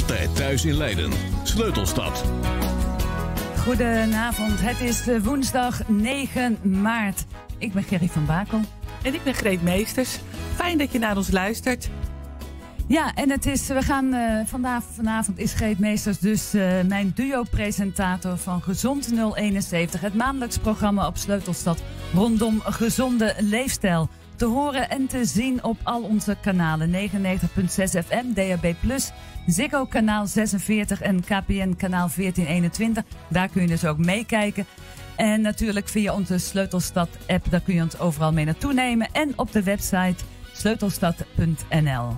altijd thuis in Leiden. Sleutelstad. Goedenavond, het is woensdag 9 maart. Ik ben Gerry van Bakel. En ik ben Greet Meesters. Fijn dat je naar ons luistert. Ja, en het is, we gaan eh, vandaag, vanavond is Greet Meesters dus eh, mijn duo-presentator van Gezond 071. Het maandelijks programma op Sleutelstad rondom gezonde leefstijl. Te horen en te zien op al onze kanalen 99.6 FM, DHB+, Ziggo kanaal 46 en KPN kanaal 1421. Daar kun je dus ook meekijken. En natuurlijk via onze Sleutelstad app, daar kun je ons overal mee naartoe nemen. En op de website sleutelstad.nl.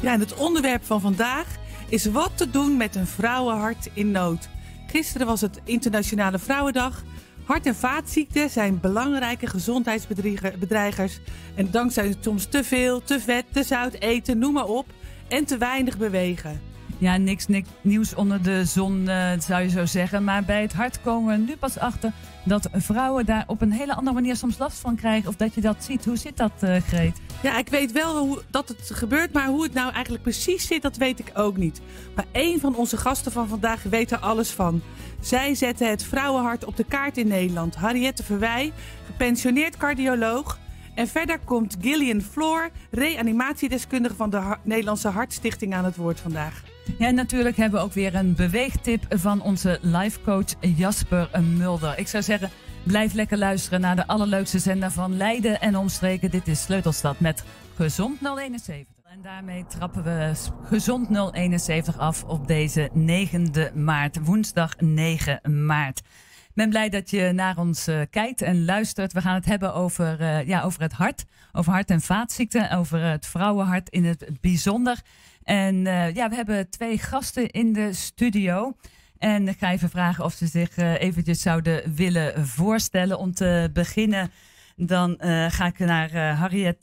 Ja, en het onderwerp van vandaag is wat te doen met een vrouwenhart in nood. Gisteren was het Internationale Vrouwendag. Hart- en vaatziekten zijn belangrijke gezondheidsbedreigers. En dankzij soms te veel, te vet, te zout eten, noem maar op, en te weinig bewegen. Ja, niks, niks nieuws onder de zon, eh, zou je zo zeggen. Maar bij het hart komen we nu pas achter dat vrouwen daar op een hele andere manier soms last van krijgen. Of dat je dat ziet. Hoe zit dat, eh, Greet? Ja, ik weet wel hoe, dat het gebeurt, maar hoe het nou eigenlijk precies zit, dat weet ik ook niet. Maar één van onze gasten van vandaag weet er alles van. Zij zetten het vrouwenhart op de kaart in Nederland. Harriette Verwij, gepensioneerd cardioloog. En verder komt Gillian Floor, reanimatiedeskundige van de Nederlandse Hartstichting, aan het woord vandaag. Ja, natuurlijk hebben we ook weer een beweegtip van onze lifecoach Jasper Mulder. Ik zou zeggen, blijf lekker luisteren naar de allerleukste zender van Leiden en omstreken. Dit is Sleutelstad met Gezond 071. En daarmee trappen we Gezond 071 af op deze 9e maart, woensdag 9 maart. Ik ben blij dat je naar ons eh, kijkt en luistert. We gaan het hebben over, eh, ja, over het hart, over hart- en vaatziekten, over het vrouwenhart in het bijzonder. En eh, ja, we hebben twee gasten in de studio. En ik ga even vragen of ze zich uh, eventjes zouden willen voorstellen. Om te beginnen, dan eh, ga ik naar Harriet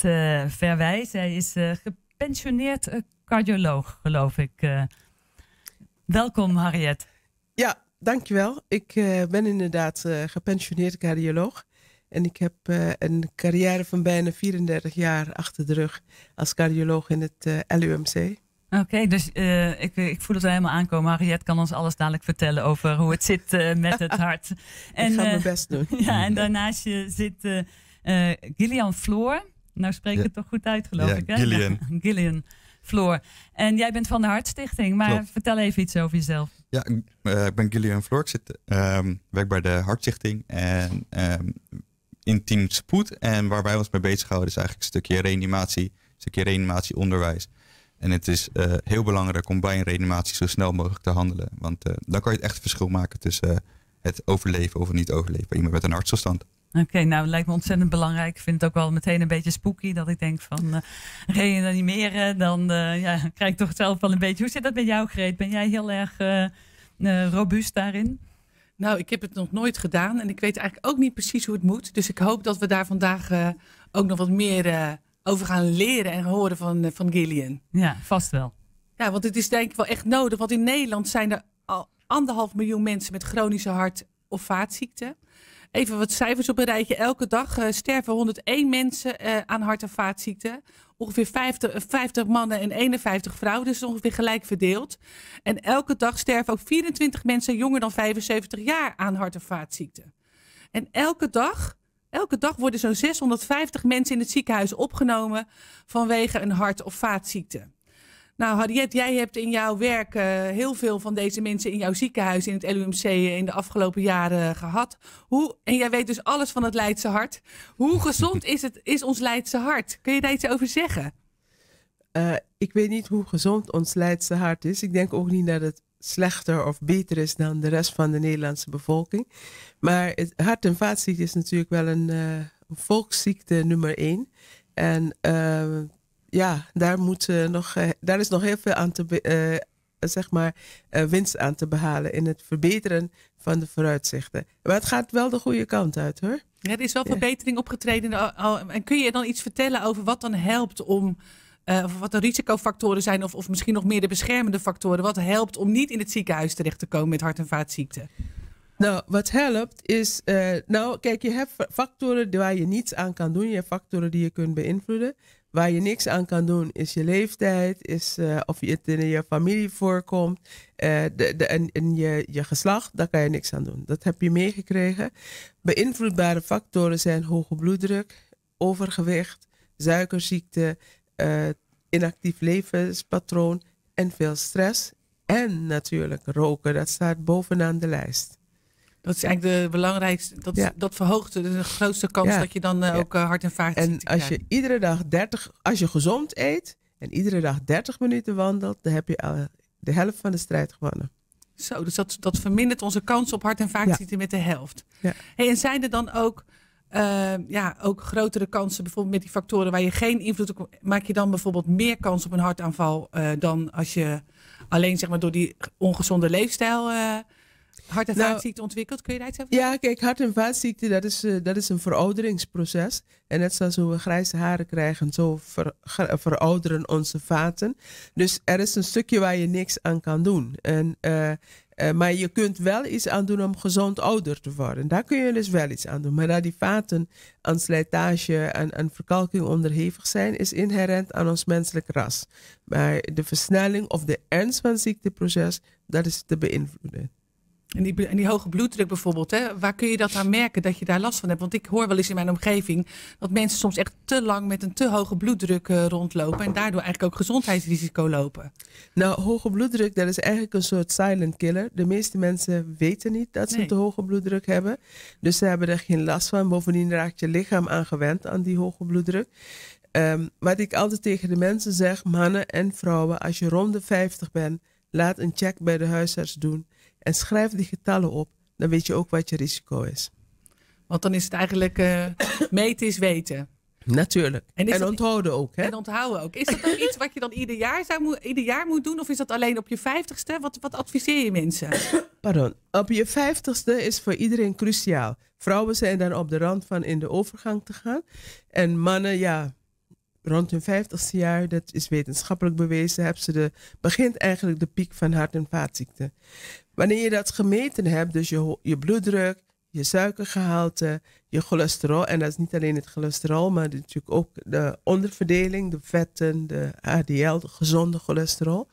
Verwij. Zij is gepensioneerd cardioloog, geloof ik. welkom, Harriet. Ja, dankjewel. Ik ben inderdaad gepensioneerd cardioloog. En ik heb een carrière van bijna 34 jaar achter de rug als cardioloog in het LUMC. Oké, dus eh, ik, ik, voel het wel helemaal aankomen. Harriet kan ons alles dadelijk vertellen over hoe het zit eh, met het hart. En, ik ga mijn eh, best doen. ja, en daarnaast zit Gillian Floor. Nou spreek ik het toch goed uit, geloof ik. Hè? Gillian. Gillian Floor. En jij bent van de Hartstichting, maar vertel even iets over jezelf. Ja, ik ben Gillian Floor. Ik zit, ehm, werk bij de Hartstichting. En ehm, in Team Spoed. En waar wij ons mee bezighouden is eigenlijk een stukje reanimatie, een stukje reanimatieonderwijs. En het is eh, heel belangrijk om bij een reanimatie zo snel mogelijk te handelen. Want eh, dan kan je het echt verschil maken tussen eh, het overleven of het niet overleven bij iemand met een hartstilstand. Oké, nou lijkt me ontzettend belangrijk. Ik vind het ook wel meteen een beetje spooky dat ik denk van reanimeren. Dan ja, krijg ik toch zelf wel een beetje. Hoe zit dat bij jou, Greet? Ben jij heel erg robuust daarin? Nou, ik heb het nog nooit gedaan en ik weet eigenlijk ook niet precies hoe het moet. Dus ik hoop dat we daar vandaag ook nog wat meer over gaan leren en horen van, eh, van Gillian. Ja, vast wel. Ja, want het is denk ik wel echt nodig. Want in Nederland zijn er al anderhalf miljoen mensen met chronische hart- of vaatziekten. Even wat cijfers op een rijtje. Elke dag eh, sterven 101 mensen eh, aan hart- en vaatziekten. Ongeveer 50, 50, mannen en 51 vrouwen, dus ongeveer gelijk verdeeld. En elke dag sterven ook 24 mensen jonger dan 75 jaar aan hart- en vaatziekten. En elke dag Elke dag worden zo'n 650 mensen in het ziekenhuis opgenomen vanwege een hart- of vaatziekte. Nou, Harriet, jij hebt in jouw werk eh, heel veel van deze mensen in jouw ziekenhuis in het LUMC eh, in de afgelopen jaren eh, gehad. Hoe, en jij weet dus alles van het Leidse hart. Hoe gezond is, het, is ons Leidse hart? Kun je daar iets over zeggen? ik weet niet hoe gezond ons Leidse hart is. Ik denk ook niet dat het slechter of beter is dan de rest van de Nederlandse bevolking. Maar het, hart- en vaatziekte is natuurlijk wel een eh, volksziekte nummer één. En eh, ja, daar, moet, eh, nog, daar is nog heel veel aan te, zeg maar, winst aan te behalen in het verbeteren van de vooruitzichten. Maar het gaat wel de goede kant uit hoor. er is wel verbetering opgetreden. En kun je dan iets vertellen over wat dan helpt om eh, of wat de risicofactoren zijn, of, of misschien nog meer de beschermende factoren. Wat helpt om niet in het ziekenhuis terecht te komen met hart- en vaatziekten? Nou, wat helpt is, eh, nou kijk, je hebt factoren waar je niets aan kan doen. Je hebt factoren die je kunt beïnvloeden. Waar je niks aan kan doen is je leeftijd, is eh, of je het in je familie voorkomt, de, de, en, en je, je geslacht, daar kan je niks aan doen. Dat heb je meegekregen. Beïnvloedbare factoren zijn hoge bloeddruk, overgewicht, suikerziekte, uh, inactief levenspatroon en veel stress. En natuurlijk roken, dat staat bovenaan de lijst. Dat is eigenlijk de belangrijkste, dat, dat verhoogt de grootste kans dat je dan eh, ook uh, eh, hart- en vaart ziet. En als je iedere dag 30, als je gezond eet en iedere dag 30 minuten wandelt, dan heb je al de helft van de strijd gewonnen. Zo, dus dat, dat vermindert onze kans op hart- en met de helft. en zijn er dan ook eh, ja, ook grotere kansen, bijvoorbeeld met die factoren waar je geen invloed op maak je dan bijvoorbeeld meer kans op een hartaanval eh, dan als je alleen zeg maar, door die ongezonde leefstijl eh, hart- en nou, vaatziekte ontwikkeld. Kun je daar iets over Ja, kijk, hart- en vaatziekte, dat is, eh, dat is een verouderingsproces. En net zoals we grijze haren krijgen, zo ver, verouderen onze vaten. Dus er is een stukje waar je niks aan kan doen. En, eh, eh, maar je kunt wel iets aan doen om gezond ouder te worden. Daar kun je dus wel iets aan doen. Maar dat die vaten aan slijtage en een verkalking onderhevig zijn, is inherent aan ons menselijk ras. Maar de versnelling of de ernst van het ziekteproces, dat is te beïnvloeden. En die, en die, hoge bloeddruk bijvoorbeeld, hè, waar kun je dat aan merken dat je daar last van hebt? Want ik hoor wel eens in mijn omgeving dat mensen soms echt te lang met een te hoge bloeddruk eh, rondlopen. En daardoor eigenlijk ook gezondheidsrisico lopen. Nou, hoge bloeddruk, dat is eigenlijk een soort silent killer. De meeste mensen weten niet dat ze een te hoge bloeddruk hebben. Dus ze hebben er geen last van. Bovendien raakt je lichaam aan gewend aan die hoge bloeddruk. Ehm, wat ik altijd tegen de mensen zeg, mannen en vrouwen, als je rond de 50 bent, laat een check bij de huisarts doen. En schrijf die getallen op. Dan weet je ook wat je risico is. Want dan is het eigenlijk eh, meten is weten. Natuurlijk. En, onthouden ook. Hè? En onthouden ook. Is dat nog iets wat je dan ieder jaar, zou, ieder jaar moet doen? Of is dat alleen op je vijftigste? Wat, wat adviseer je mensen? Pardon. Op je vijftigste is voor iedereen cruciaal. Vrouwen zijn dan op de rand van in de overgang te gaan. En mannen, ja, rond hun vijftigste jaar, dat is wetenschappelijk bewezen, hebben ze de, begint eigenlijk de piek van hart- en vaatziekten. Wanneer je dat gemeten hebt, dus je, je bloeddruk, je suikergehalte, je cholesterol. En dat is niet alleen het cholesterol, maar natuurlijk ook de onderverdeling, de vetten, de HDL, de gezonde cholesterol.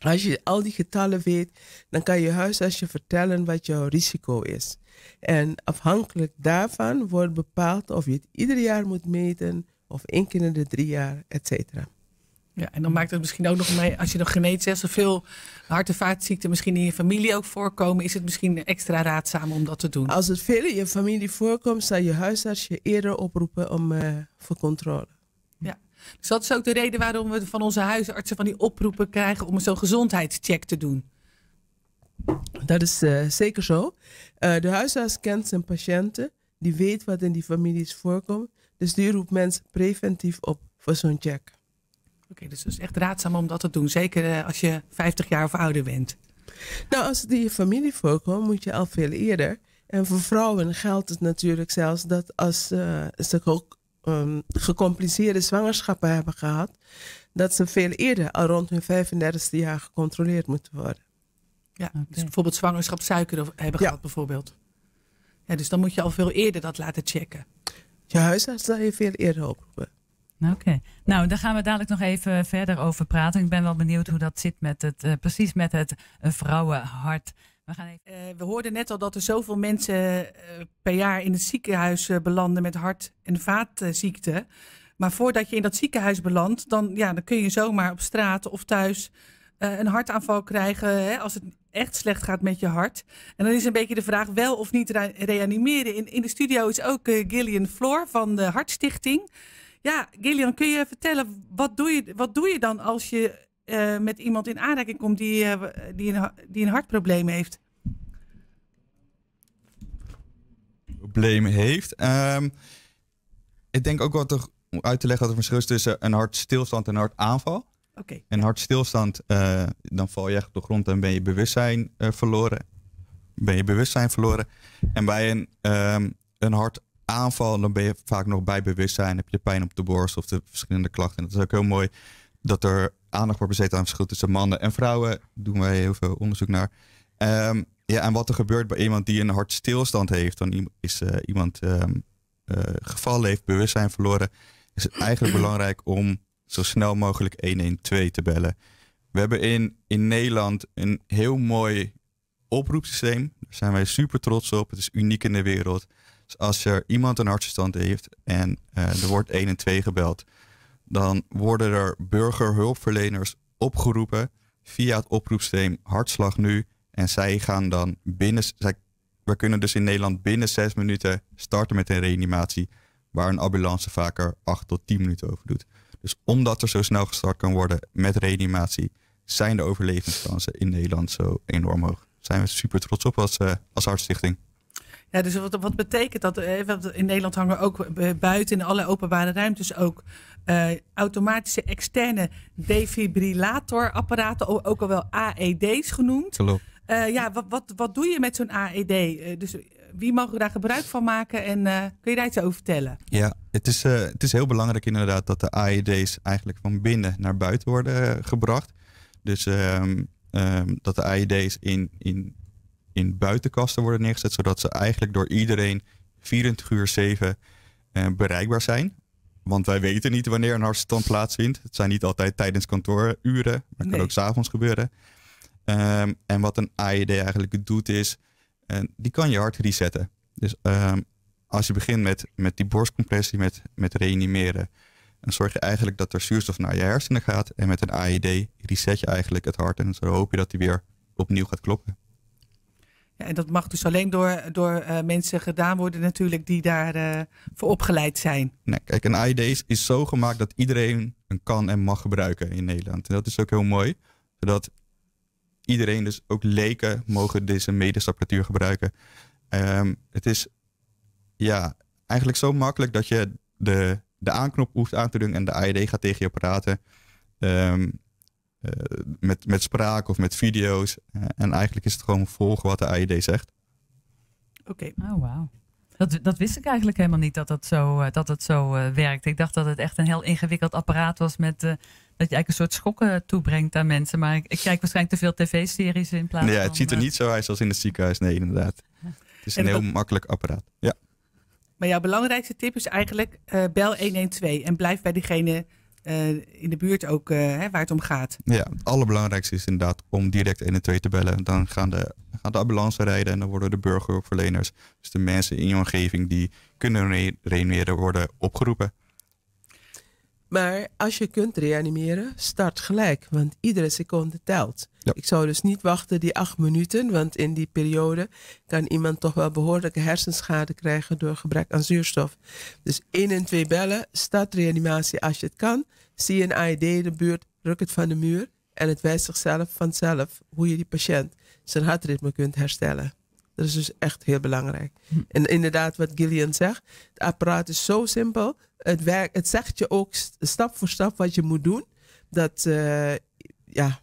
Als je al die getallen weet, dan kan je huisartsje vertellen wat jouw risico is. En afhankelijk daarvan wordt bepaald of je het ieder jaar moet meten of één keer in de drie jaar, et cetera. Ja, en dan maakt het misschien ook nog mee, als je nog genetisch hebt, zoveel hart- en vaatziekten misschien in je familie ook voorkomen, is het misschien extra raadzaam om dat te doen. Als het veel in je familie voorkomt, zou je huisarts je eerder oproepen om eh, voor controle. Ja, dus dat is ook de reden waarom we van onze huisartsen van die oproepen krijgen om zo'n gezondheidscheck te doen. Dat is eh, zeker zo. Eh, de huisarts kent zijn patiënten, die weet wat in die families voorkomt, dus die roept mensen preventief op voor zo'n check dus het is echt raadzaam om dat te doen. Zeker eh, als je 50 jaar of ouder bent. Nou, als het in je familie voorkomt, moet je al veel eerder. En voor vrouwen geldt het natuurlijk zelfs dat als eh, ze ook ehm, gecompliceerde zwangerschappen hebben gehad, dat ze veel eerder, al rond hun 35e jaar, gecontroleerd moeten worden. Ja, dus bijvoorbeeld zwangerschapsuiker hebben gehad bijvoorbeeld. Ja, dus dan moet je al veel eerder dat laten checken. Je huisarts zal je veel eerder oproepen. Oké, nou daar gaan we dadelijk nog even verder over praten. Ik ben wel benieuwd hoe dat zit met het, eh, precies met het eh, vrouwenhart. We, gaan even... Eh, we hoorden net al dat er zoveel mensen per jaar in het ziekenhuis belanden met hart- en vaatziekten. Maar voordat je in dat ziekenhuis belandt, dan, ja, dan kun je zomaar op straat of thuis een hartaanval krijgen hè, als het echt slecht gaat met je hart. En dan is een beetje de vraag wel of niet reanimeren. In, in de studio is ook Gillian Floor van de Hartstichting. Ja, Gillian, kun je vertellen, wat doe je, wat doe je dan als je eh, met iemand in aanraking komt die, uh, die, een, die een hartprobleem heeft? Probleem heeft. Ehm, ik denk ook wat er uit te leggen dat er verschil is tussen een hartstilstand en een hartaanval. Oké. een hartstilstand, eh, dan val je echt op de grond en ben je bewustzijn verloren. Ben je bewustzijn verloren. En bij een, um, een hart aanval, dan ben je vaak nog bij bewustzijn. Heb je pijn op de borst of de verschillende klachten. En dat is ook heel mooi dat er aandacht wordt bezet aan het verschil tussen mannen en vrouwen. Daar doen wij heel veel onderzoek naar. Ehm, ja, en wat er gebeurt bij iemand die een hartstilstand heeft, dan is eh, iemand um, ehm, eh, geval heeft, bewustzijn verloren, is het eigenlijk belangrijk om zo snel mogelijk 112 te bellen. We hebben in, in Nederland een heel mooi oproepsysteem. Daar zijn wij super trots op. Het is uniek in de wereld als er iemand een hartstilstand heeft en eh, er wordt 1 en 2 gebeld, dan worden er burgerhulpverleners opgeroepen via het oproepsysteem Hartslag Nu. En zij gaan dan binnen, we kunnen dus in Nederland binnen 6 minuten starten met een reanimatie, waar een ambulance vaker 8 tot 10 minuten over doet. Dus omdat er zo snel gestart kan worden met reanimatie, zijn de overlevingskansen in Nederland zo enorm hoog. Daar zijn we super trots op als, uh, als hartstichting dus wat, wat betekent dat? Eh, in Nederland hangen ook eh, buiten in alle openbare ruimtes ook eh, automatische externe defibrillatorapparaten, ook al wel AED's genoemd. ja, wat, wat, doe je met zo'n AED? dus wie mogen daar gebruik van maken en kun je daar iets over vertellen? Ja, het is, het is heel belangrijk inderdaad dat de AED's eigenlijk van binnen naar buiten worden gebracht. Dus ehm, ehm, dat de AED's in, in in buitenkasten worden neergezet, zodat ze eigenlijk door iedereen 24 uur 7 eh, bereikbaar zijn. Want wij weten niet wanneer een hartstilstand plaatsvindt. Het zijn niet altijd tijdens kantooruren, maar het kan ook s'avonds gebeuren. Ehm, en wat een AED eigenlijk doet is, eh, die kan je hart resetten. Dus ehm, als je begint met, met die borstcompressie, met, met reanimeren, dan zorg je eigenlijk dat er zuurstof naar je hersenen gaat. En met een AED reset je eigenlijk het hart en dan hoop je dat hij weer opnieuw gaat kloppen. Ja, en dat mag dus alleen door, door eh, mensen gedaan worden natuurlijk die daarvoor eh, voor opgeleid zijn. Nee, kijk, een AID is, zo gemaakt dat iedereen een kan en mag gebruiken in Nederland. En dat is ook heel mooi, zodat iedereen, dus ook leken, mogen deze medische apparatuur gebruiken. Ehm, het is ja, eigenlijk zo makkelijk dat je de, de aanknop hoeft aan te doen en de AID gaat tegen je praten. Um, eh, met, met spraak of met video's. Eh, en eigenlijk is het gewoon volgen wat de AED zegt. Oké. Oh, wauw. Dat, dat, wist ik eigenlijk helemaal niet dat dat zo, eh, dat dat zo werkt. Ik dacht dat het echt een heel ingewikkeld apparaat was met dat je eigenlijk een soort schokken toebrengt aan mensen. Maar ik, ik kijk waarschijnlijk te veel tv-series in plaats van. Ja, het ziet er niet zo uit als in het ziekenhuis. Nee, inderdaad. Het is een heel makkelijk apparaat. Ja. Maar jouw belangrijkste tip is eigenlijk bel 112 en blijf bij diegene eh, in de buurt ook eh, hè, waar het om gaat. Ja, het allerbelangrijkste is inderdaad om direct 112 te bellen. Dan gaan de, gaan de ambulance rijden en dan worden de burgerverleners, dus de mensen in je omgeving, die kunnen reanimeren, worden opgeroepen. Maar als je kunt reanimeren, start gelijk, want iedere seconde telt. Ik zou dus niet wachten die acht minuten, want in die periode kan iemand toch wel behoorlijke hersenschade krijgen door gebrek aan zuurstof. Dus één en twee bellen, start reanimatie als je het kan. Zie een AED in de buurt, ruk het van de muur en het wijst zichzelf vanzelf hoe je die patiënt zijn hartritme kunt herstellen. Dat is dus echt heel belangrijk. Hm. En inderdaad, wat Gillian zegt, het apparaat is zo simpel. Het, werkt. het zegt je ook stap voor stap wat je moet doen. Dat eh, ja,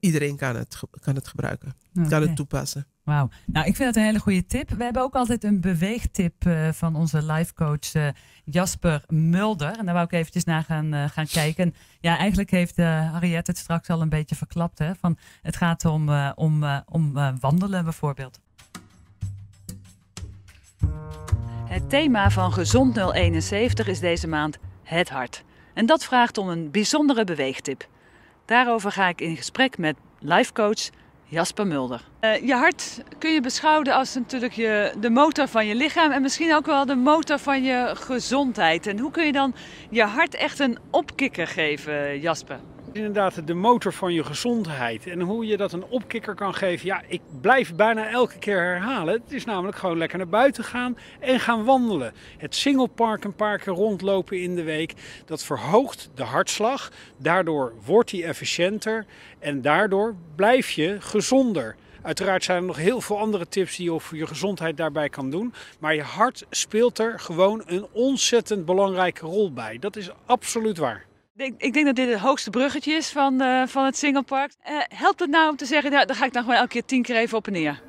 iedereen kan het, kan het gebruiken, okay. kan het toepassen. Wauw. Nou, ik vind dat een hele goede tip. We hebben ook altijd een beweegtip eh, van onze lifecoach uh, eh, Jasper Mulder. En daar wou ik eventjes naar gaan, gaan kijken. ja, eigenlijk heeft Harriet het straks al een beetje verklapt. Hè? Van, het gaat om, om, om wandelen bijvoorbeeld. Het thema van Gezond 071 is deze maand het hart. En dat vraagt om een bijzondere beweegtip. Daarover ga ik in gesprek met lifecoach Jasper Mulder. Eh, je hart kun je beschouwen als natuurlijk je, de motor van je lichaam en misschien ook wel de motor van je gezondheid. En hoe kun je dan je hart echt een opkikker geven, Jasper? Inderdaad, de motor van je gezondheid. En hoe je dat een opkikker kan geven. Ja, ik blijf bijna elke keer herhalen. Het is namelijk gewoon lekker naar buiten gaan en gaan wandelen. Het singelpark een paar keer rondlopen in de week. Dat verhoogt de hartslag. Daardoor wordt hij efficiënter. En daardoor blijf je gezonder. Uiteraard zijn er nog heel veel andere tips die je over je gezondheid daarbij kan doen. Maar je hart speelt er gewoon een ontzettend belangrijke rol bij. Dat is absoluut waar. Ik, ik denk dat dit het hoogste bruggetje is van, eh, van het Singelpark. Uh, eh, helpt het nou om te zeggen, nou, daar ga ik dan gewoon elke keer tien keer even op en neer?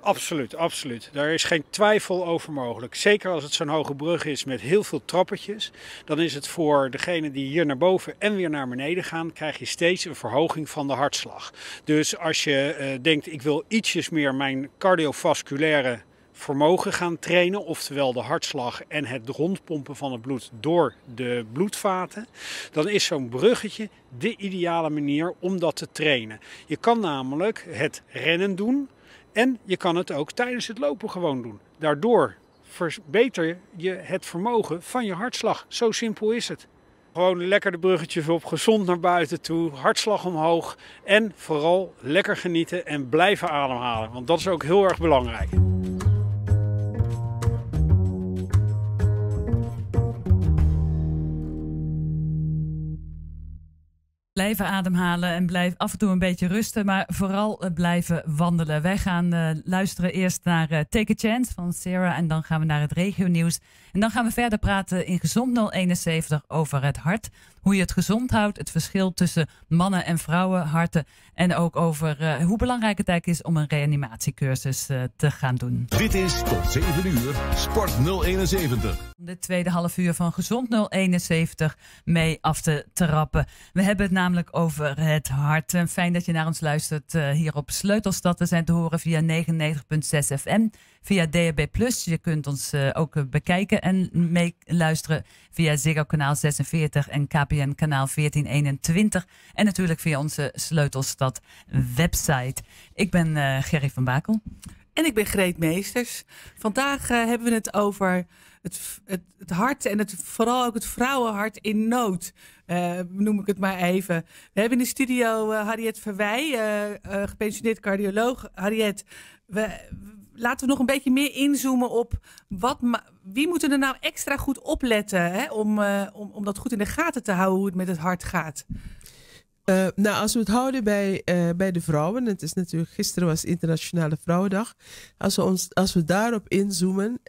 Absoluut, absoluut. Daar is geen twijfel over mogelijk. Zeker als het zo'n hoge brug is met heel veel trappetjes, dan is het voor degene die hier naar boven en weer naar beneden gaan, krijg je steeds een verhoging van de hartslag. Dus als je eh, denkt, ik wil ietsjes meer mijn cardiovasculaire vermogen gaan trainen, oftewel de hartslag en het rondpompen van het bloed door de bloedvaten, dan is zo'n bruggetje de ideale manier om dat te trainen. Je kan namelijk het rennen doen en je kan het ook tijdens het lopen gewoon doen. Daardoor verbeter je het vermogen van je hartslag. Zo simpel is het. Gewoon lekker de bruggetjes op, gezond naar buiten toe, hartslag omhoog en vooral lekker genieten en blijven ademhalen, want dat is ook heel erg belangrijk. blijven ademhalen en blijf af en toe een beetje rusten, maar vooral eh, blijven wandelen. Wij gaan eh, luisteren eerst naar eh, Take a Chance van Sarah en dan gaan we naar het regionieuws. En dan gaan we verder praten in Gezond 071 over het hart hoe je het gezond houdt. Het verschil tussen mannen- en vrouwen, harten En ook over eh, hoe belangrijk het eigenlijk is om een reanimatiecursus eh, te gaan doen. Dit is tot 7 uur Sport 071. De tweede half uur van Gezond 071 mee af te trappen. We hebben het namelijk over het hart. fijn dat je naar ons luistert eh, hier op Sleutelstad. We zijn te horen via 99.6 FM, via DHB+. Je kunt ons ook bekijken en meeluisteren via Ziggo Kanaal 46 en KPN. KPN kanaal 1421 en natuurlijk via onze Sleutelstad website. Ik ben uh, Gerry van Bakel. En ik ben Greet Meesters. Vandaag eh, hebben we het over het, het, het, hart en het, vooral ook het vrouwenhart in nood. Eh, noem ik het maar even. We hebben in de studio Harriet Verwij, gepensioneerd cardioloog. Harriet, we, laten we nog een beetje meer inzoomen op wat, wie moeten er nou extra goed opletten hè? Om, eh, om, om dat goed in de gaten te houden hoe het met het hart gaat. Eh, nou, als we het houden bij, eh, bij de vrouwen, het is natuurlijk gisteren was Internationale Vrouwendag. Als we, ons, als we daarop inzoomen,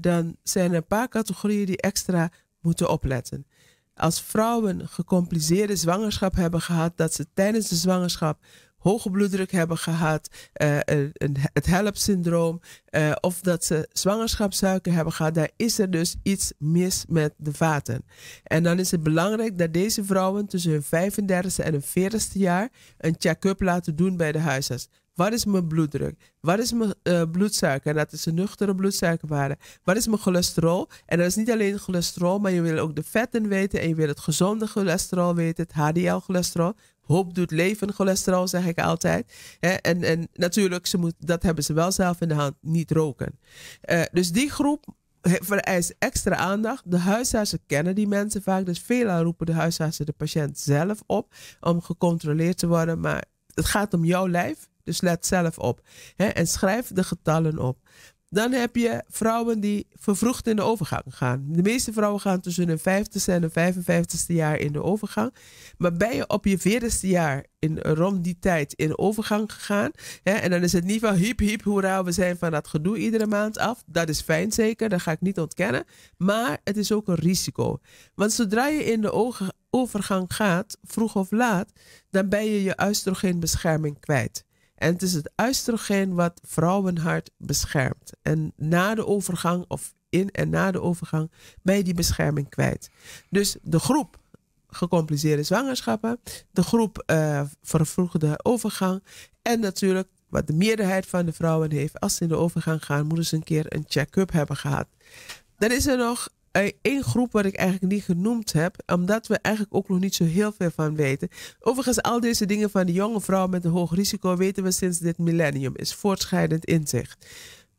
dan zijn er een paar categorieën die extra moeten opletten. Als vrouwen gecompliceerde zwangerschap hebben gehad, dat ze tijdens de zwangerschap hoge bloeddruk hebben gehad, eh, een, het helpsyndroom uh, of dat ze zwangerschapssuiker hebben gehad, daar is er dus iets mis met de vaten. En dan is het belangrijk dat deze vrouwen tussen hun 35e en hun 40 e jaar een check-up laten doen bij de huisarts. Wat is mijn bloeddruk? Wat is mijn uh, bloedsuiker? En dat is een nuchtere bloedsuikerwaarde. Wat is mijn cholesterol? En dat is niet alleen cholesterol, maar je wil ook de vetten weten. En je wil het gezonde cholesterol weten, het HDL-cholesterol. Hoop doet leven, cholesterol zeg ik altijd. en, en natuurlijk, ze moet, dat hebben ze wel zelf in de hand, niet roken. Eh, dus die groep vereist extra aandacht. De huisartsen kennen die mensen vaak, dus veelal roepen de huisartsen de patiënt zelf op om gecontroleerd te worden. Maar het gaat om jouw lijf, dus let zelf op. en schrijf de getallen op. Dan heb je vrouwen die vervroegd in de overgang gaan. De meeste vrouwen gaan tussen hun 50 en hun 55 jaar in de overgang. Maar ben je op je 40 jaar in, rond die tijd in overgang gegaan. Hè, en dan is het niet van hiep, hiep, hoera, we zijn van dat gedoe iedere maand af. Dat is fijn zeker, dat ga ik niet ontkennen. Maar het is ook een risico. Want zodra je in de overgang gaat, vroeg of laat, dan ben je je oestrogeenbescherming kwijt. En het is het oestrogeen wat vrouwenhart beschermt. En na de overgang, of in en na de overgang, ben je die bescherming kwijt. Dus de groep gecompliceerde zwangerschappen, de groep uh, vervroegde overgang en natuurlijk wat de meerderheid van de vrouwen heeft als ze in de overgang gaan, moeten ze een keer een check-up hebben gehad. Dan is er nog eh, één groep wat ik eigenlijk niet genoemd heb, omdat we eigenlijk ook nog niet zo heel veel van weten. Overigens, al deze dingen van de jonge vrouw met een hoog risico weten we sinds dit millennium, is voortschrijdend inzicht.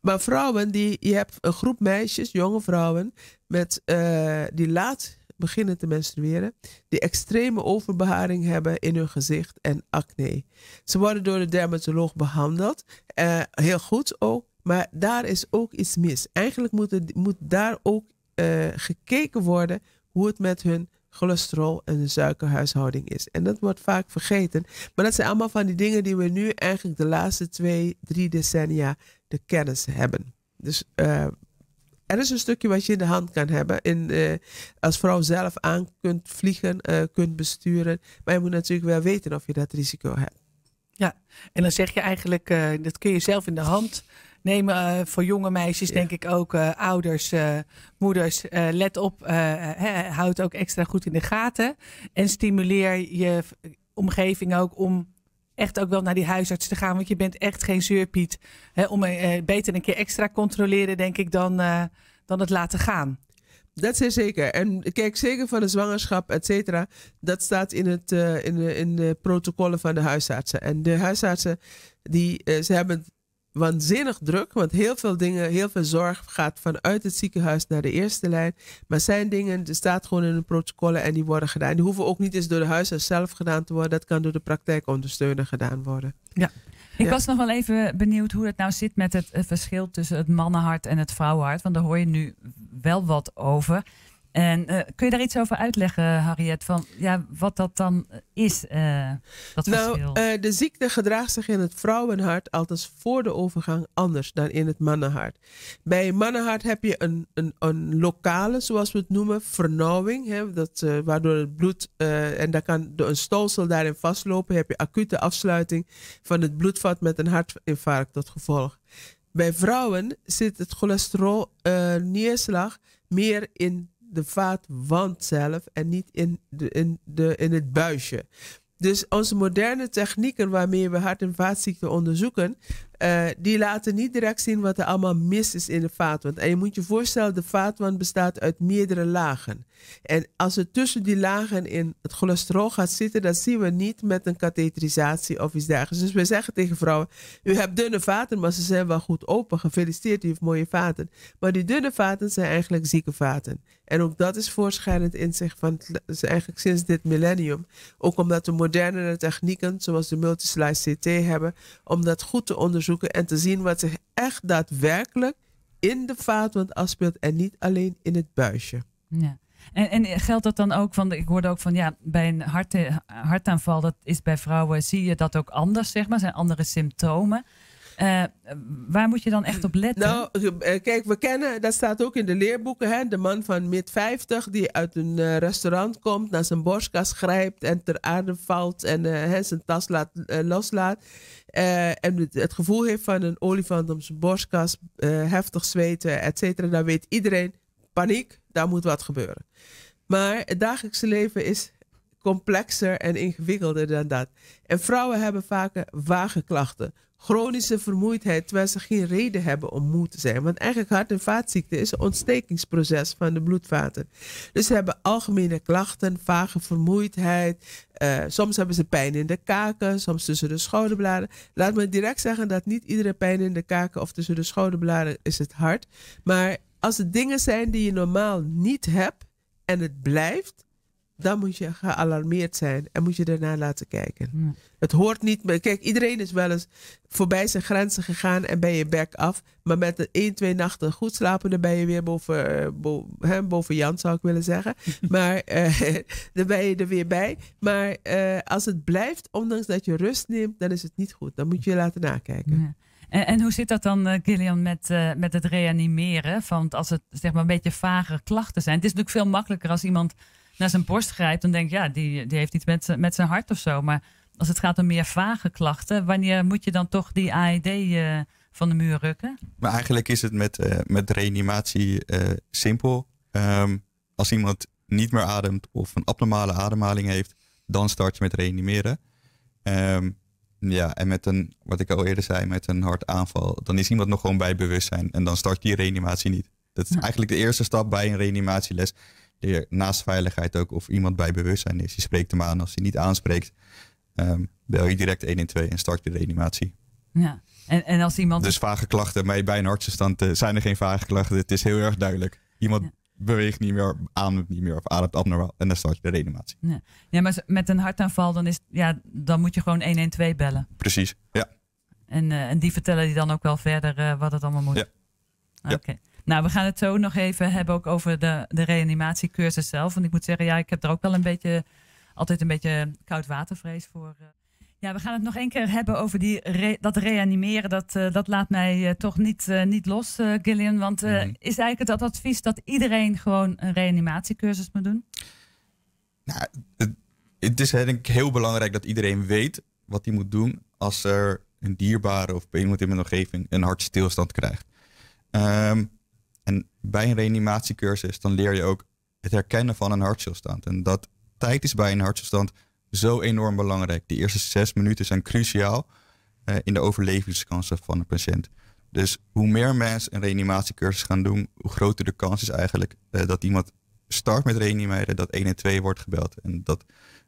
Maar vrouwen, die, je hebt een groep meisjes, jonge vrouwen, met, eh, die laat beginnen te menstrueren, die extreme overbeharing hebben in hun gezicht en acne. Ze worden door de dermatoloog behandeld, eh, heel goed ook, maar daar is ook iets mis. Eigenlijk moet, het, moet daar ook eh, gekeken worden hoe het met hun cholesterol en suikerhuishouding is. En dat wordt vaak vergeten. Maar dat zijn allemaal van die dingen die we nu eigenlijk de laatste twee, drie decennia de kennis hebben. Dus eh, er is een stukje wat je in de hand kan hebben. In, eh, als vrouw zelf aan kunt vliegen, kunt besturen. Maar je moet natuurlijk wel weten of je dat risico hebt. Ja, en dan zeg je eigenlijk, dat kun je zelf in de hand neem eh, voor jonge meisjes, denk ik ook, eh, ouders, eh, moeders, let op. houd ook extra goed in de gaten. En stimuleer je omgeving ook om echt ook wel naar die huisarts te gaan. Want je bent echt geen zeurpiet. om beter een keer extra controleren, denk ik, dan, dan het laten gaan. Dat is zeker. En kijk, zeker van de zwangerschap, et cetera. Dat staat in, het, in, de, in de protocollen van de huisartsen. En de huisartsen, die, ze hebben waanzinnig druk, want heel veel dingen, heel veel zorg gaat vanuit het ziekenhuis naar de eerste lijn. Maar zijn dingen, er staat gewoon in de protocollen en die worden gedaan. Die hoeven ook niet eens door de huisarts zelf gedaan te worden. Dat kan door de praktijkondersteuner gedaan worden. Ja. Ik was nog wel even benieuwd hoe het nou zit met het verschil tussen het mannenhart en het vrouwenhart. Want daar hoor je nu wel wat over. En eh, kun je daar iets over uitleggen, Harriet? Van, ja, wat dat dan is, eh, dat nou, eh, de ziekte gedraagt zich in het vrouwenhart althans voor de overgang anders dan in het mannenhart. Bij een mannenhart heb je een, een, een lokale, zoals we het noemen, vernauwing. Hè, dat, waardoor het bloed, en daar kan door een stolsel daarin vastlopen, heb je acute afsluiting van het bloedvat met een hartinfarct tot gevolg. Bij vrouwen zit het cholesterol neerslag meer in de vaatwand zelf en niet in, de, in, de, in het buisje. Dus onze moderne technieken waarmee we hart- en vaatziekten onderzoeken, eh, die laten niet direct zien wat er allemaal mis is in de vaatwand. En je moet je voorstellen, de vaatwand bestaat uit meerdere lagen. En als er tussen die lagen in het cholesterol gaat zitten, dat zien we niet met een katheterisatie of iets dergelijks. Dus wij zeggen tegen vrouwen, u hebt dunne vaten, maar ze zijn wel goed open. Gefeliciteerd, u heeft mooie vaten. Maar die dunne vaten zijn eigenlijk zieke vaten. En ook dat is voorschijnend inzicht van eigenlijk sinds dit millennium. Ook omdat de modernere technieken, zoals de multislice CT hebben, om dat goed te onderzoeken en te zien wat zich echt daadwerkelijk in de vaatwand afspeelt en niet alleen in het buisje. Ja. En, en, geldt dat dan ook van, ik hoorde ook van ja, bij een hart, hartaanval, dat is bij vrouwen, zie je dat ook anders, zeg maar, zijn andere symptomen. Eh, waar moet je dan echt op letten? Nou, eh, kijk, we kennen, dat staat ook in de leerboeken, hè, de man van mid 50 die uit een eh, restaurant komt, naar zijn borstkas grijpt en ter aarde valt en zijn tas laat, loslaat. en het, gevoel heeft van een olifant om zijn borstkas, heftig zweten, et cetera. Dan weet iedereen, paniek, daar moet wat gebeuren. Maar het dagelijkse leven is complexer en ingewikkelder dan dat. En vrouwen hebben vaak klachten, chronische vermoeidheid, terwijl ze geen reden hebben om moe te zijn. Want eigenlijk hart- en vaatziekte is een ontstekingsproces van de bloedvaten. Dus ze hebben algemene klachten, vage vermoeidheid. Eh, soms hebben ze pijn in de kaken, soms tussen de schouderbladen. Laat me direct zeggen dat niet iedere pijn in de kaken of tussen de schouderbladen is het hart. Maar als het dingen zijn die je normaal niet hebt en het blijft, dan moet je gealarmeerd zijn en moet je daarna laten kijken. Het hoort niet. Kijk, iedereen is wel eens voorbij zijn grenzen gegaan en ben je back af. Maar met de 1, 2 nachten goed slapen, dan ben je weer boven, eh, boven, boven Jan, zou ik willen zeggen. maar uh, dan ben je er weer bij. Maar eh, als het blijft, ondanks dat je rust neemt, dan is het niet goed. Dan moet je je laten nakijken. Ja. En, en, hoe zit dat dan, Gillian, met, met het reanimeren? Want als het zeg maar, een beetje vage klachten zijn. Het is natuurlijk veel makkelijker als iemand naar zijn borst grijpt, dan denk je, ja, die, die heeft iets met, met zijn hart of zo. Maar als het gaat om meer vage klachten, wanneer moet je dan toch die AED eh, van de muur rukken? Maar eigenlijk is het met, eh, met reanimatie eh, simpel. Ehm, als iemand niet meer ademt of een abnormale ademhaling heeft, dan start je met reanimeren. Ehm, ja, en met een, wat ik al eerder zei, met een hartaanval, dan is iemand nog gewoon bij bewustzijn en dan start die reanimatie niet. Dat is eigenlijk de eerste stap bij een reanimatieles naast veiligheid ook of iemand bij bewustzijn is. Je spreekt hem aan. Als hij niet aanspreekt, ehm, bel je direct 112 en start de reanimatie. Ja. En, en als iemand... Dus vage klachten, maar bij een artsenstand eh, zijn er geen vage klachten. Het is heel erg duidelijk. Iemand beweegt niet meer, ademt niet meer of ademt abnormaal. En dan start je de reanimatie. Ja, ja maar met een hartaanval, dan, is, ja, dan moet je gewoon 112 bellen. Precies, ja. En, eh, en die vertellen die dan ook wel verder eh, wat het allemaal moet? Ja. Oké. Nou, we gaan het zo nog even hebben ook over de, de reanimatiecursus zelf. Want ik moet zeggen, ja, ik heb er ook wel een beetje, altijd een beetje koud watervrees voor. Eh. Ja, we gaan het nog één keer hebben over die dat reanimeren. Dat, eh, dat laat mij eh, toch niet, niet los, Gillian. Want mhm. is eigenlijk het advies dat iedereen gewoon een reanimatiecursus moet doen? Nou, het is denk ik heel belangrijk dat iedereen weet wat hij moet doen als er een dierbare of iemand in mijn omgeving een hartstilstand krijgt. Um, en bij een reanimatiecursus dan leer je ook het herkennen van een hartstilstand. En dat tijd is bij een hartstilstand zo enorm belangrijk. De eerste zes minuten zijn cruciaal eh, in de overlevingskansen van een patiënt. Dus hoe meer mensen een reanimatiecursus gaan doen, hoe groter de kans is eigenlijk eh, dat iemand start met reanimeren, dat 1 en 2 wordt gebeld. En dat,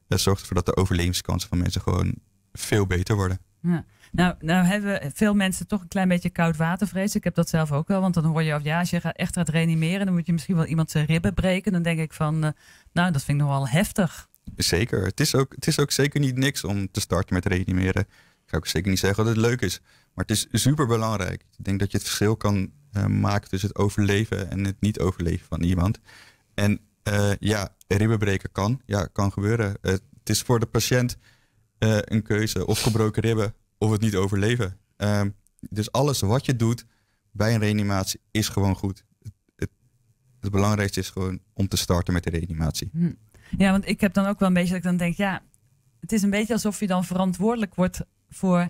dat eh, zorgt ervoor dat de overlevingskansen van mensen gewoon veel beter worden. Ja. Nou, nou hebben veel mensen toch een klein beetje koud watervrees. Ik heb dat zelf ook wel, want dan hoor je af, ja, als je gaat echt gaat reanimeren, dan moet je misschien wel iemand zijn ribben breken. Dan denk ik van, eh, nou, dat vind ik nogal heftig. Zeker. Het is, ook, het is ook zeker niet niks om te starten met reanimeren. Ik zou ook zeker niet zeggen dat het leuk is. Maar het is super belangrijk. Ik denk dat je het verschil kan eh, maken tussen het overleven en het niet overleven van iemand. En uh, ja, breken kan. Ja, kan gebeuren. het is voor de patiënt een keuze. Of gebroken ribben of het niet overleven. Ehm, dus alles wat je doet bij een reanimatie is gewoon goed. Het, het, het belangrijkste is gewoon om te starten met de reanimatie. Hm. Ja, want ik heb dan ook wel een beetje dat ik dan denk, ja, het is een beetje alsof je dan verantwoordelijk wordt voor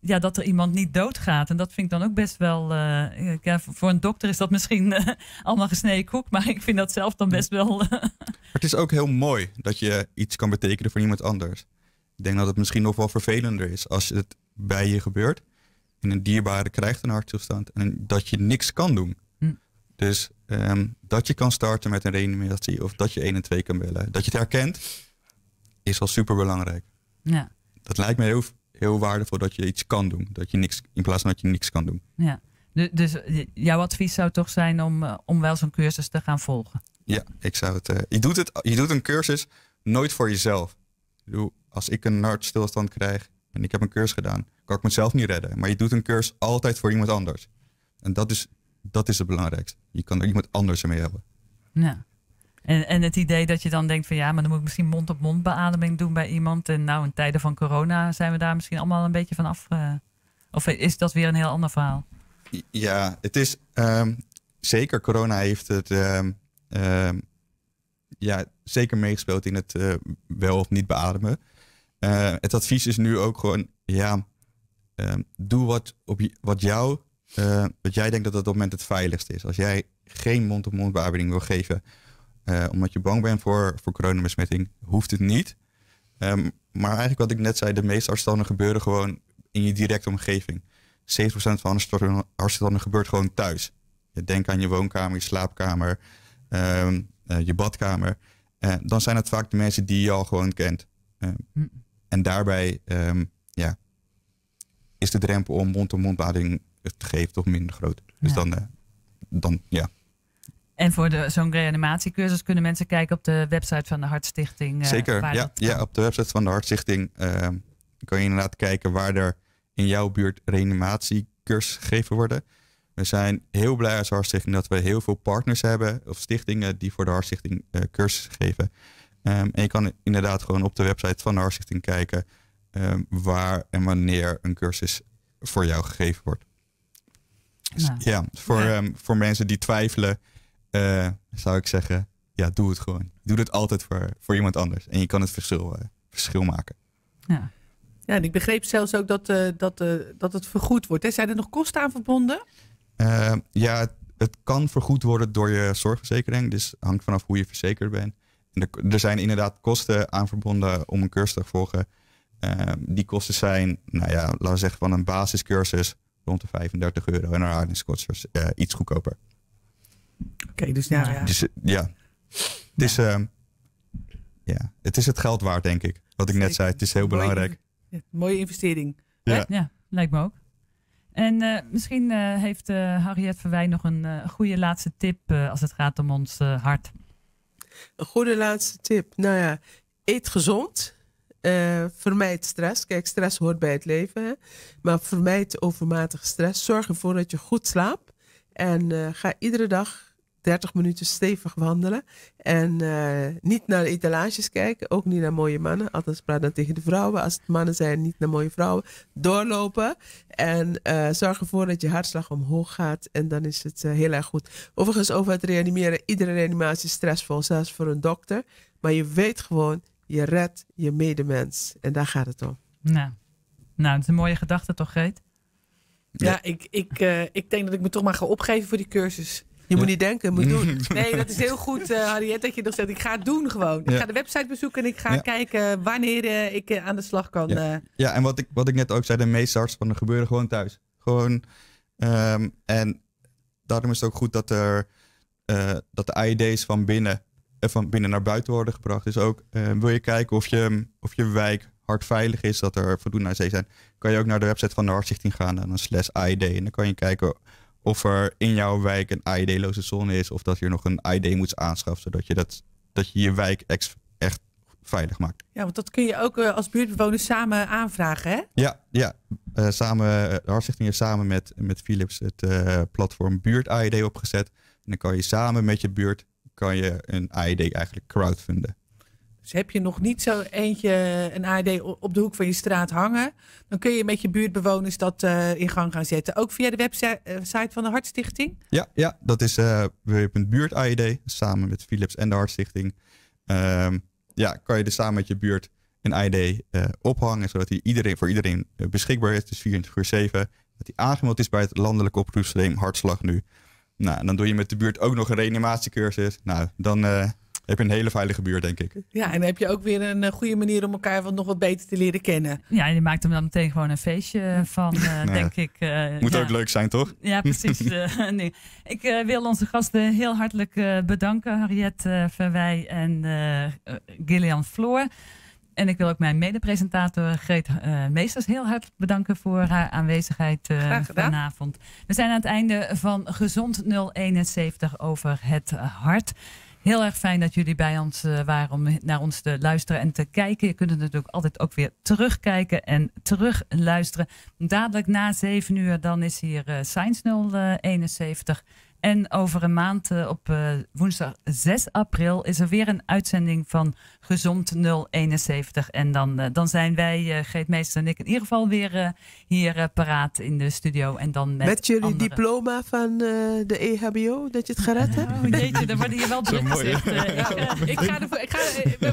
ja, dat er iemand niet doodgaat. En dat vind ik dan ook best wel. Uh, voor een dokter is dat misschien eh, allemaal gesneden koek, maar ik vind dat zelf dan best wel. Eh, het is ook heel mooi dat je iets kan betekenen voor iemand anders. Ik denk dat het misschien nog wel vervelender is als het bij je gebeurt. En een dierbare krijgt een hartstilstand en dat je niks kan doen. Hm. Dus ehm, dat je kan starten met een reanimatie of dat je 1 en 2 kan bellen. Dat je het herkent is al super belangrijk. Ja. Dat lijkt me heel, heel waardevol dat je iets kan doen. Dat je niks, in plaats van dat je niks kan doen. Ja. Dus, dus eh, jouw advies zou toch zijn om, eh, om wel zo'n cursus te gaan volgen? Ja, ik zou het. Eh, je, doet het je doet een cursus nooit voor jezelf. Ik als ik een hartstilstand krijg en ik heb een cursus gedaan, kan ik mezelf niet redden. Maar je doet een cursus altijd voor iemand anders. En dat is, dat is het belangrijkste. Je kan er iemand anders mee hebben. Ja. En, en het idee dat je dan denkt van ja, maar dan moet ik misschien mond-op-mond beademing doen bij iemand. En nou, in tijden van corona zijn we daar misschien allemaal een beetje van af. Eh, of is dat weer een heel ander verhaal? Ja, het is ehm, zeker corona heeft het ehm, ehm, ja, zeker meegespeeld in het eh, wel of niet beademen. Eh, het advies is nu ook gewoon, ja, ehm, doe wat, op, wat jou, eh, wat jij denkt dat het op het moment het veiligst is. Als jij geen mond-op-mond wil geven, eh, omdat je bang bent voor, voor coronabesmetting, hoeft het niet. Ehm, maar eigenlijk wat ik net zei, de meeste afstanden gebeuren gewoon in je directe omgeving. 70% van de afstanden gebeurt gewoon thuis. Denk aan je woonkamer, je slaapkamer, ehm, je badkamer. dan zijn het vaak de mensen die je al gewoon kent. En daarbij ehm, ja, is de drempel om mond-to-mond bading te geven toch minder groot. Dus dan, eh, dan ja. En voor zo'n reanimatiecursus kunnen mensen kijken op de website van de Hartstichting. Eh, Zeker, ja, ja, op de website van de Hartstichting ehm, kan je inderdaad kijken waar er in jouw buurt reanimatiecursus gegeven worden. We zijn heel blij als Hartstichting dat we heel veel partners hebben of stichtingen die voor de Hartstichting eh, cursus geven. Ehm, en je kan inderdaad gewoon op de website van de kijken ehm, waar en wanneer een cursus voor jou gegeven wordt. Dus nou. ja, voor, ehm, voor mensen die twijfelen, eh, zou ik zeggen, ja, doe het gewoon. Doe het altijd voor, voor iemand anders. En je kan het verschil, eh, verschil maken. Ja. ja, en ik begreep zelfs ook dat, eh, dat, dat het vergoed wordt. Hè? Zijn er nog kosten aan verbonden? ja, het, het kan vergoed worden door je zorgverzekering. Dus hangt vanaf hoe je verzekerd bent er zijn inderdaad kosten aan verbonden om een cursus te volgen. Ehm, die kosten zijn, nou ja, laten we zeggen van een basiscursus rond de 35 euro en een aardingscursus uh, eh, iets goedkoper. Oké, dus ja. ja. Dus, eh, ja. Het, is, ehm, ja. het is het geld waard, denk ik. Wat ik net zei, het is heel belangrijk. mooie investering. Ja. ja, lijkt me ook. En eh, misschien heeft uh, Harriet Verwij nog een goede laatste tip als het gaat om ons hart. Een goede laatste tip. Nou ja, eet gezond. Eh, vermijd stress. Kijk, stress hoort bij het leven. Hè? Maar vermijd overmatige stress. Zorg ervoor dat je goed slaapt. En eh, ga iedere dag 30 minuten stevig wandelen. En eh, niet naar de etalages kijken, ook niet naar mooie mannen. Althans, praat dan tegen de vrouwen. Als het mannen zijn, niet naar mooie vrouwen. Doorlopen en eh, zorg ervoor dat je hartslag omhoog gaat. En dan is het eh, heel erg goed. Overigens, over het reanimeren. Iedere reanimatie is stressvol, zelfs voor een dokter. Maar je weet gewoon, je redt je medemens. En daar gaat het om. Nou, nou het is een mooie gedachte toch, Geet? Ja, ja ik, ik, ik denk dat ik me toch maar ga opgeven voor die cursus. Je moet niet denken, moet doen. Nee, dat is heel goed, uh, Harriet, dat je nog zegt. Ik ga het doen gewoon. Ik ga de website bezoeken en ik ga kijken wanneer eh, ik eh, aan de slag kan. Ja, ja en wat ik, wat ik net ook zei, de meeste de gebeuren gewoon thuis. Gewoon, ehm, en daarom is het ook goed dat, er, dat de IDs van binnen, en van binnen naar buiten worden gebracht. Dus ook wil je kijken of je, of je wijk veilig is, dat er voldoende AED's zijn, kan je ook naar de website van de Hartstichting gaan en dan slash ID En dan kan je kijken of er in jouw wijk een AID-loze zone is. Of dat je nog een AID moet aanschaffen. Zodat je, dat, dat je je wijk echt veilig maakt. Ja, want dat kun je ook eh, als buurtbewoner samen aanvragen, hè? Ja, ja. Eh, samen, de eh, Hartstichting heeft samen met, met Philips het platform Buurt AID opgezet. En dan kan je samen met je buurt kan je een AID eigenlijk crowdfunden. Dus heb je nog niet zo eentje, een ID op de hoek van je straat hangen, dan kun je met je buurtbewoners dat eh, in gang gaan zetten. Ook via de website eh, van de Hartstichting? Ja, ja dat is uh, eh, aid e samen met Philips en de Hartstichting. Um, ja, kan je er dus samen met je buurt een AED ophangen, zodat die iedereen, voor iedereen beschikbaar is, dus 24 uur 7. Dat die aangemeld is bij het landelijk oproepsysteem Hartslag nu. Nou, en dan doe je met de buurt ook nog een reanimatiecursus. Nou, dan heb je een hele veilige buurt, denk ik. Ja, en heb je ook weer een eh, goede manier om elkaar nog wat beter te leren kennen. Ja, en je maakt er dan meteen gewoon een feestje van, eh, nou denk ik. Eh, moet ook leuk zijn, toch? Ja, precies. nee. Ik wil onze gasten heel hartelijk bedanken, Harriet Verwij en Gillian Floor. En ik wil ook mijn medepresentator Greet uh, Meesters heel hard bedanken voor haar aanwezigheid vanavond. We zijn aan het einde van Gezond 071 over het hart. Heel erg fijn dat jullie bij ons eh, waren om naar ons te luisteren en te kijken. Je kunt het natuurlijk altijd ook weer terugkijken en terugluisteren. Dadelijk na 7 uur dan is hier eh, Science 071. En over een maand eh, op eh, woensdag 6 april is er weer een uitzending van Gezond 071. En dan, eh, dan zijn wij, Geet Meester en ik, in ieder geval weer hier paraat in de studio. En dan met, met jullie diploma van de EHBO, dat je het gered hebt? Oh jeetje, worden hier wel druk gezegd. ik, ga ervoor... Ik ga,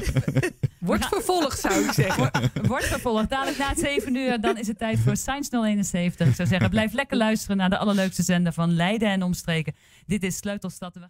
Wordt nou, vervolgd, zou ik zeggen. Wordt vervolgd. Dadelijk na 7 uur, dan is het tijd voor Science 071. Ik zou zeggen, blijf lekker luisteren naar de allerleukste zender van Leiden en omstreken. Dit is Sleutelstad.